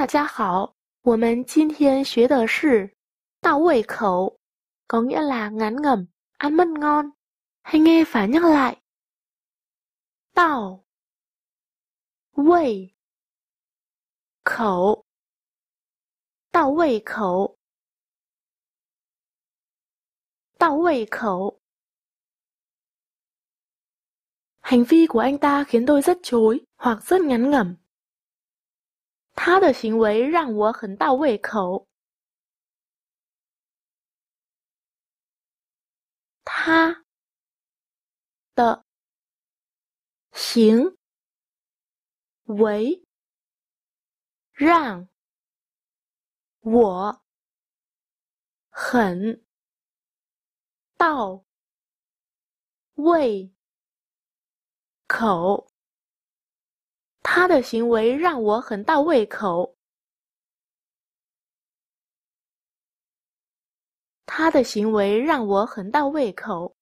大家好，我们今天学的是 tạo 胃 khẩu, có nghĩa là ngán ngẩm, ăn mất ngon. Hãy nghe và nhắc lại. Tạo 胃 khẩu Tạo 胃 khẩu Tạo 胃 khẩu Hành vi của anh ta khiến tôi rất chối hoặc rất ngắn ngẩm. 他的行为让我很到胃口。他，的，行，为，让，我，很，到，胃，口。他的行为让我很到胃口。他的行为让我很到胃口。